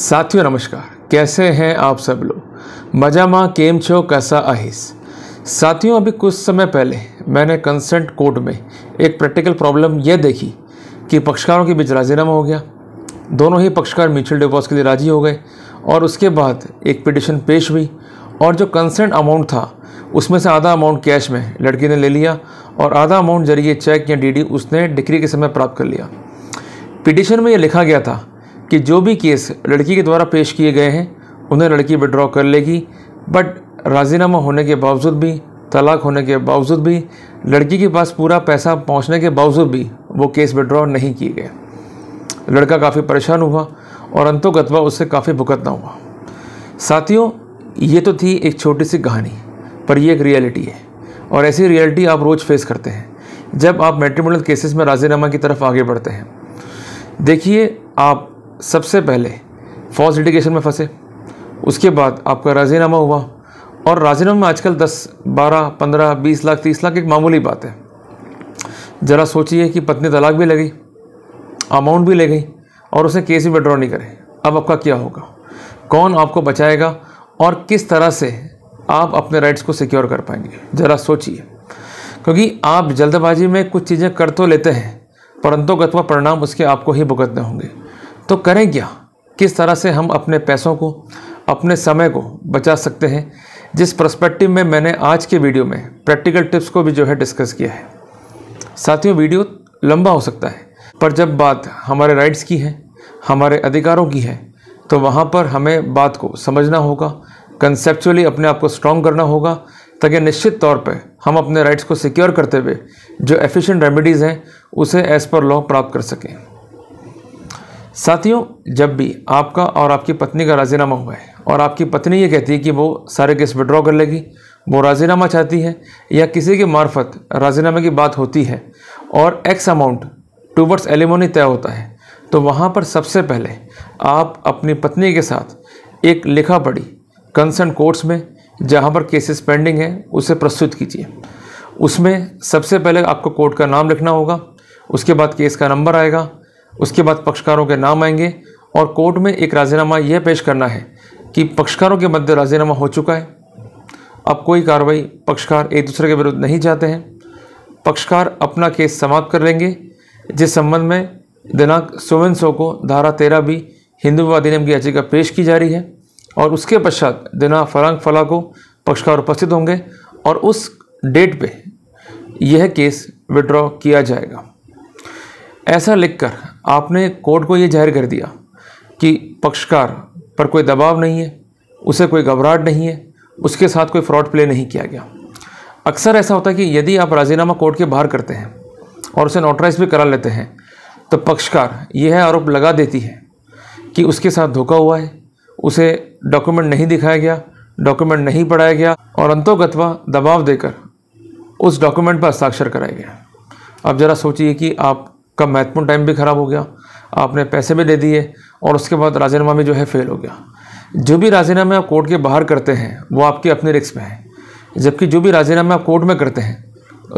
साथियों नमस्कार कैसे हैं आप सब लोग मजा माँ केम छो कैसा आहिस साथियों अभी कुछ समय पहले मैंने कंसेंट कोर्ट में एक प्रैक्टिकल प्रॉब्लम यह देखी कि पक्षकारों के बीच राजीनामा हो गया दोनों ही पक्षकार म्यूचुअल डिवोर्स के लिए राजी हो गए और उसके बाद एक पिटिशन पेश हुई और जो कंसेंट अमाउंट था उसमें से आधा अमाउंट कैश में लड़की ने ले लिया और आधा अमाउंट जरिए चेक या डीडी उसने डिक्री के समय प्राप्त कर लिया पिटिशन में यह लिखा गया था कि जो भी केस लड़की के द्वारा पेश किए गए हैं उन्हें लड़की विड्रॉ कर लेगी बट राजीनामा होने के बावजूद भी तलाक होने के बावजूद भी लड़की के पास पूरा पैसा पहुंचने के बावजूद भी वो केस विड्रॉ नहीं किए गए लड़का काफ़ी परेशान हुआ और अंतोगतवा उससे काफ़ी भुगतना हुआ साथियों ये तो थी एक छोटी सी कहानी पर यह एक रियलिटी है और ऐसी रियलिटी आप रोज़ फेस करते हैं जब आप मेट्रीमोडल केसेस में राजीनामा की तरफ आगे बढ़ते हैं देखिए आप सबसे पहले फॉल्स लिटिगेशन में फंसे उसके बाद आपका राजीनामा हुआ और राजीनामा में आजकल 10, 12, 15, 20 लाख 30 लाख एक मामूली बात है ज़रा सोचिए कि पत्नी तलाक भी लगी अमाउंट भी ले गई और उसने केस भी विड्रॉ नहीं करे अब आपका क्या होगा कौन आपको बचाएगा और किस तरह से आप अपने राइट्स को सिक्योर कर पाएंगे ज़रा सोचिए क्योंकि आप जल्दबाजी में कुछ चीज़ें कर तो लेते हैं परंतु गतवा परिणाम उसके आपको ही भुगतने होंगे तो करें क्या किस तरह से हम अपने पैसों को अपने समय को बचा सकते हैं जिस प्रस्पेक्टिव में मैंने आज के वीडियो में प्रैक्टिकल टिप्स को भी जो है डिस्कस किया है साथियों वीडियो लंबा हो सकता है पर जब बात हमारे राइट्स की है हमारे अधिकारों की है तो वहाँ पर हमें बात को समझना होगा कंसेप्चुअली अपने आप को स्ट्रॉन्ग करना होगा ताकि निश्चित तौर पर हम अपने राइट्स को सिक्योर करते हुए जो एफिशिएंट रेमेडीज़ हैं उसे एज़ पर लॉ प्राप्त कर सकें साथियों जब भी आपका और आपकी पत्नी का राजीनामा हुआ है और आपकी पत्नी ये कहती है कि वो सारे केस विड्रॉ कर लेगी वो राजीनामा चाहती है या किसी के मार्फत राजीनामे की बात होती है और एक्स अमाउंट टूवर्ड्स एलिमोनी तय होता है तो वहाँ पर सबसे पहले आप अपनी पत्नी के साथ एक लिखा पढ़ी कंसर्न कोर्ट्स में जहाँ पर केसेस पेंडिंग है उसे प्रस्तुत कीजिए उसमें सबसे पहले आपको कोर्ट का नाम लिखना होगा उसके बाद केस का नंबर आएगा उसके बाद पक्षकारों के नाम आएंगे और कोर्ट में एक राजीनामा यह पेश करना है कि पक्षकारों के मध्य राजीनामा हो चुका है अब कोई कार्रवाई पक्षकार एक दूसरे के विरुद्ध नहीं चाहते हैं पक्षकार अपना केस समाप्त कर लेंगे जिस संबंध में दिनांक सोवन सौ को धारा तेरह भी हिंदू विवाद अधिनियम की याचिका पेश की जा रही है और उसके पश्चात दिना फरांग फला को पक्षकार उपस्थित होंगे और उस डेट पे यह केस विड्रॉ किया जाएगा ऐसा लिखकर आपने कोर्ट को ये जाहिर कर दिया कि पक्षकार पर कोई दबाव नहीं है उसे कोई घबराहट नहीं है उसके साथ कोई फ्रॉड प्ले नहीं किया गया अक्सर ऐसा होता है कि यदि आप राजीनामा कोर्ट के बाहर करते हैं और उसे नोटराइज भी करा लेते हैं तो पक्षकार यह आरोप लगा देती है कि उसके साथ धोखा हुआ है उसे डॉक्यूमेंट नहीं दिखाया गया डॉक्यूमेंट नहीं पढ़ाया गया और अंतोगतवा दबाव देकर उस डॉक्यूमेंट पर हस्ताक्षर कराया गया अब ज़रा सोचिए कि आप का महत्वपूर्ण टाइम भी ख़राब हो गया आपने पैसे भी दे दिए और उसके बाद राजीनामा भी जो है फेल हो गया जो भी राजीनामे आप कोर्ट के बाहर करते हैं वो आपके अपने रिक्स में है जबकि जो भी राजीनामे आप कोर्ट में करते हैं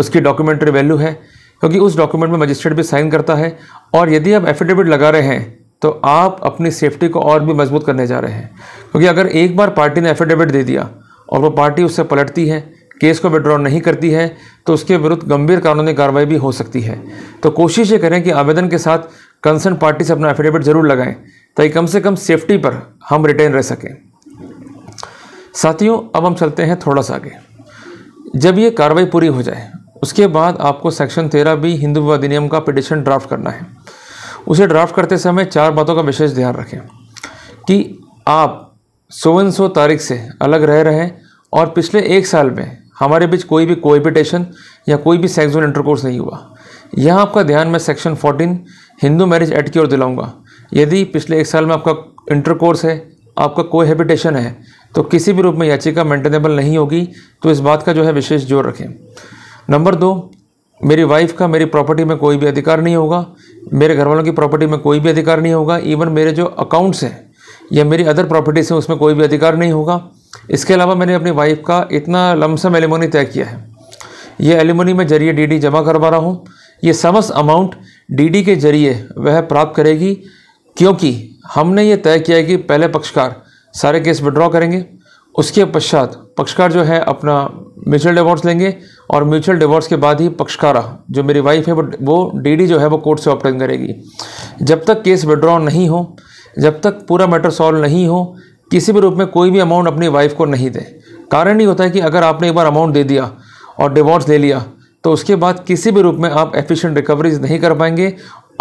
उसकी डॉक्यूमेंट्री वैल्यू है क्योंकि उस डॉक्यूमेंट में मजिस्ट्रेट भी साइन करता है और यदि आप एफिडेविट लगा रहे हैं तो आप अपनी सेफ्टी को और भी मजबूत करने जा रहे हैं क्योंकि अगर एक बार पार्टी ने एफिडेविट दे दिया और वो पार्टी उससे पलटती है केस को विड्रॉ नहीं करती है तो उसके विरुद्ध गंभीर कानूनी कार्रवाई भी हो सकती है तो कोशिश ये करें कि आवेदन के साथ कंसर्न पार्टी से अपना एफिडेविट जरूर लगाएं ताकि कम से कम सेफ्टी पर हम रिटेन रह सकें साथियों अब हम चलते हैं थोड़ा सा आगे जब ये कार्रवाई पूरी हो जाए उसके बाद आपको सेक्शन तेरह बी हिंदू अधिनियम का पिटिशन ड्राफ्ट करना है उसे ड्राफ्ट करते समय चार बातों का विशेष ध्यान रखें कि आप सोवन सौ तारीख से अलग रह रहे हैं और पिछले एक साल में हमारे बीच कोई भी कोएपिटेशन या कोई भी सेक्सुअल इंटरकोर्स नहीं हुआ यहाँ आपका ध्यान मैं सेक्शन 14 हिंदू मैरिज एक्ट की ओर दिलाऊंगा यदि पिछले एक साल में आपका इंटरकोर्स है आपका कोहेबिटेशन है तो किसी भी रूप में याचिका मेंटेनेबल नहीं होगी तो इस बात का जो है विशेष जोर रखें नंबर दो मेरी वाइफ का मेरी प्रॉपर्टी में कोई भी अधिकार नहीं होगा मेरे घर वालों की प्रॉपर्टी में कोई भी अधिकार नहीं होगा इवन मेरे जो अकाउंट्स हैं या मेरी अदर प्रॉपर्टीज़ हैं उसमें कोई भी अधिकार नहीं होगा इसके अलावा मैंने अपनी वाइफ का इतना लमसम एलिमोनी तय किया है यह एलिमोनी में जरिए डीडी जमा करवा रहा हूँ ये समस्त अमाउंट डीडी के जरिए वह प्राप्त करेगी क्योंकि हमने ये तय किया है कि पहले पक्षकार सारे केस विड्रॉ करेंगे उसके पश्चात पक्षकार जो है अपना म्यूचुअल डिवोर्स लेंगे और म्यूचुअल डिवोर्स के बाद ही पक्षकारा जो मेरी वाइफ है वो वो डीडी जो है वो कोर्ट से ऑप्टेन करेगी जब तक केस विड्रॉ नहीं हो जब तक पूरा मैटर सॉल्व नहीं हो किसी भी रूप में कोई भी अमाउंट अपनी वाइफ को नहीं दें कारण ये होता है कि अगर आपने एक बार अमाउंट दे दिया और डिवोर्स ले लिया तो उसके बाद किसी भी रूप में आप एफिशिएंट रिकवरीज नहीं कर पाएंगे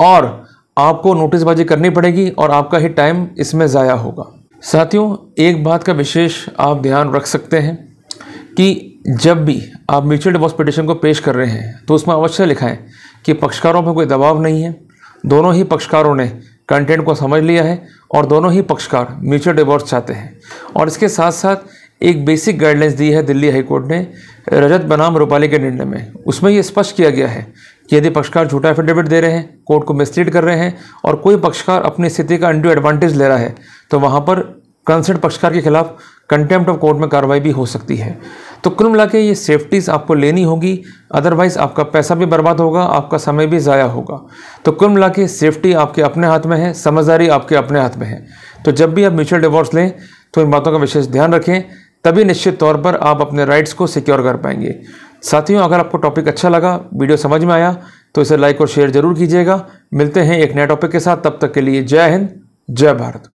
और आपको नोटिसबाजी करनी पड़ेगी और आपका ही टाइम इसमें ज़ाया होगा साथियों एक बात का विशेष आप ध्यान रख सकते हैं कि जब भी आप म्यूचुअल डिवोर्स पिटिशन को पेश कर रहे हैं तो उसमें अवश्य लिखाएं कि पक्षकारों पर कोई दबाव नहीं है दोनों ही पक्षकारों ने कंटेंट को समझ लिया है और दोनों ही पक्षकार म्यूचुअल डिवोर्स चाहते हैं और इसके साथ साथ एक बेसिक गाइडलाइंस दी है दिल्ली हाईकोर्ट ने रजत बनाम रूपाली के निर्णय में उसमें यह स्पष्ट किया गया है कि यदि पक्षकार झूठा एफिडेविट दे रहे हैं कोर्ट को मिसलीड कर रहे हैं और कोई पक्षकार अपनी स्थिति का अंडू एडवांटेज ले रहा है तो वहाँ पर कंसर्ट पक्षकार के खिलाफ कंटेम्प्ट ऑफ कोर्ट में कार्रवाई भी हो सकती है तो कुल मिला के ये सेफ्टीज़ आपको लेनी होगी अदरवाइज़ आपका पैसा भी बर्बाद होगा आपका समय भी ज़ाया होगा तो कुल मिला के सेफ्टी आपके अपने हाथ में है समझदारी आपके अपने हाथ में है तो जब भी आप म्यूचुअल डिवोर्स लें तो इन बातों का विशेष ध्यान रखें तभी निश्चित तौर पर आप अपने राइट्स को सिक्योर कर पाएंगे साथियों अगर आपको टॉपिक अच्छा लगा वीडियो समझ में आया तो इसे लाइक और शेयर जरूर कीजिएगा मिलते हैं एक नए टॉपिक के साथ तब तक के लिए जय हिंद जय भारत